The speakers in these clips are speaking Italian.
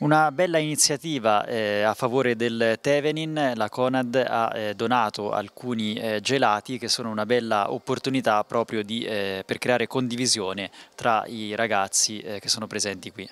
Una bella iniziativa eh, a favore del Tevenin, la Conad ha eh, donato alcuni eh, gelati che sono una bella opportunità proprio di, eh, per creare condivisione tra i ragazzi eh, che sono presenti qui.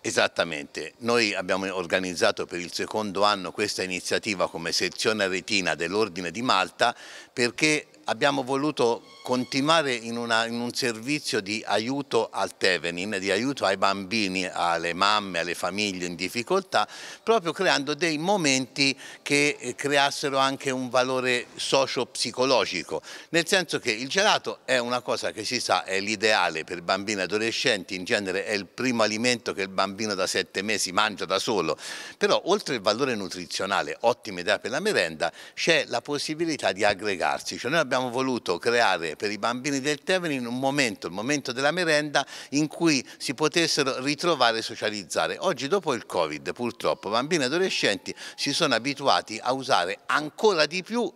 Esattamente, noi abbiamo organizzato per il secondo anno questa iniziativa come sezione retina dell'Ordine di Malta perché abbiamo voluto continuare in, una, in, un servizio di aiuto al Tevenin, di aiuto ai bambini, alle mamme, alle famiglie in difficoltà, proprio creando dei momenti che eh, creassero anche un valore socio-psicologico, nel senso che il gelato è una cosa che si sa è l'ideale per bambini e adolescenti, in genere è il primo alimento che il bambino da sette mesi mangia da solo, però oltre il valore nutrizionale, ottima idea per la merenda, c'è la possibilità di aggregarsi, cioè noi abbiamo abbiamo voluto creare per i bambini del Tevere un momento, il momento della merenda, in cui si potessero ritrovare e socializzare. Oggi dopo il Covid purtroppo bambini e adolescenti si sono abituati a usare ancora di più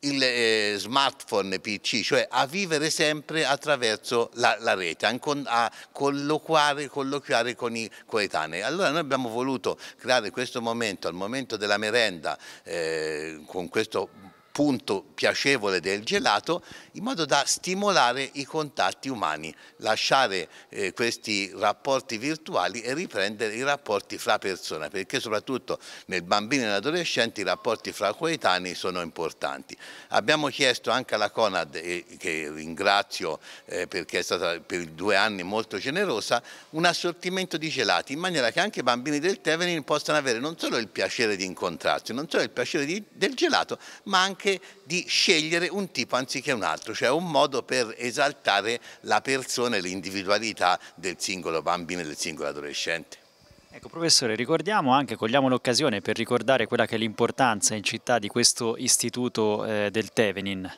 il eh, smartphone PC, cioè a vivere sempre attraverso la, la rete, a, a colloquiare, colloquiare, con i coetanei. Allora noi abbiamo voluto creare questo momento, al momento della merenda, eh, con questo punto piacevole del gelato in modo da stimolare i contatti umani, lasciare eh, questi rapporti virtuali e riprendere i rapporti fra persone, perché soprattutto nel bambino e nell'adolescente i rapporti fra coetanei sono importanti. Abbiamo chiesto anche alla Conad, eh, che ringrazio eh, perché è stata per due anni molto generosa, un assortimento di gelati in maniera che anche i bambini del Tevenin possano avere non solo il piacere di incontrarsi, non solo il piacere di, del gelato, ma anche anche di scegliere un tipo anziché un altro, cioè un modo per esaltare la persona e l'individualità del singolo bambino e del singolo adolescente. Ecco professore, ricordiamo anche, cogliamo l'occasione per ricordare quella che è l'importanza in città di questo istituto eh, del Tevenin.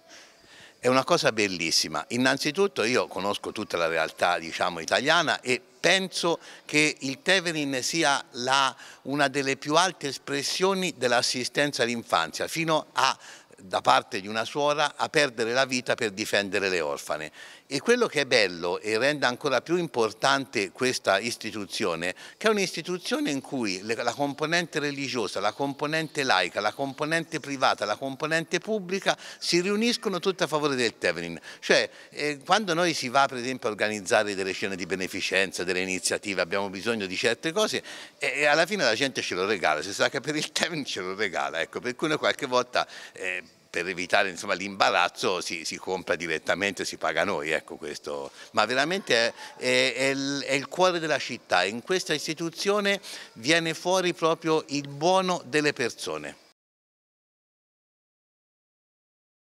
È una cosa bellissima. Innanzitutto io conosco tutta la realtà diciamo, italiana e penso che il Tevenin sia la, una delle più alte espressioni dell'assistenza all'infanzia, fino a da parte di una suora a perdere la vita per difendere le orfane. E quello che è bello e rende ancora più importante questa istituzione, che è un'istituzione in cui la componente religiosa, la componente laica, la componente privata, la componente pubblica si riuniscono tutte a favore del Tevenin. Cioè, eh, quando noi si va per esempio a organizzare delle scene di beneficenza, delle iniziative, abbiamo bisogno di certe cose e, alla fine la gente ce lo regala, si sa che per il Tevenin ce lo regala, ecco, per cui noi qualche volta... Eh, per evitare l'imbarazzo si, si, compra direttamente, si paga noi, ecco questo. Ma veramente è, è, è, il, è, il, cuore della città, in questa istituzione viene fuori proprio il buono delle persone.